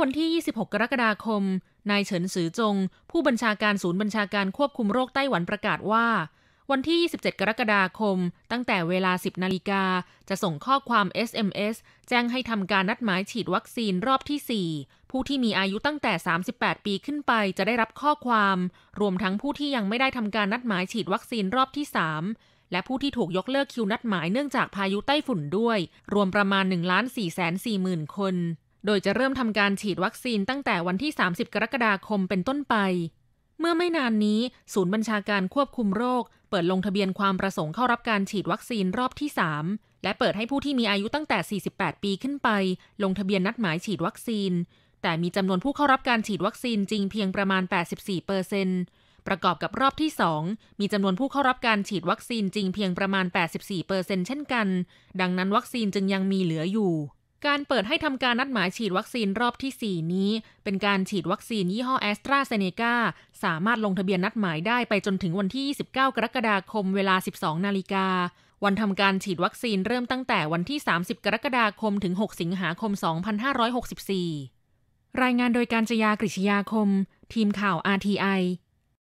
อวันที่ 26 กรกฎาคม นายเฉินซือจง ผู้บัญชาการศูนย์บัญชาการควบคุมโรคไต้หวันประกาศว่า วันที่ 27 กรกฎาคม ตั้งแต่เวลา 10 นาฬิกา จะส่งข้อความ SMS แจ้งให้ทำการนัดหมายฉีดวัคซีนรอบที่ 4 ผู้ที่มีอายุตั้งแต่ 38 ปีขึ้นไปจะได้รับข้อความ รวมทั้งผู้ที่ยังไม่ได้ทำการนัดหมายฉีดวัคซีนรอบที่ 3 และผู้ที่ถูกยกเลิกคิวนัดหมายเนื่องจากพายุไต้ฝุ่นด้วย รวมประมาณ 1 4 4 0 0 0 0 คนโดยจะเริ่มทำการฉีดวัคซีนตั้งแต่วันที่ 30 กรกฎาคมเป็นต้นไป เมื่อไม่นานนี้ ศูนย์บัญชาการควบคุมโรค เปิดลงทะเบียนความประสงค์เข้ารับการฉีดวัคซีนรอบที่ 3 และเปิดให้ผู้ที่มีอายุตั้งแต่ 48 ปีขึ้นไป ลงทะเบียนนัดหมายฉีดวัคซีน แต่มีจำนวนผู้เข้ารับการฉีดวัคซีนจริงเพียงประมาณ 84เปอร์เซนประกอบกับรอบที่ 2 มีจำนวนผู้เข้ารับการฉีดวัคซีนจริงเพียงประมาณ 84%เช่นกัน ดังนั้นวัคซีนจึงยังมีเหลืออยู่การเปิดให้ทำการนัดหมายฉีดวัคซีนรอบที่ 4 นี้ เป็นการฉีดวัคซีนยี่ห้อแอสตราเซเนกาสามารถลงทะเบียนนัดหมายได้ไปจนถึงวันที่ 29 กรกฎาคมเวลา 12 นาฬิกา วันทำการฉีดวัคซีนเริ่มตั้งแต่วันที่ 30 กรกฎาคมถึง 6 สิงหาคม 2564 รายงานโดยการจยากริชยาคม ทีมข่าว RTI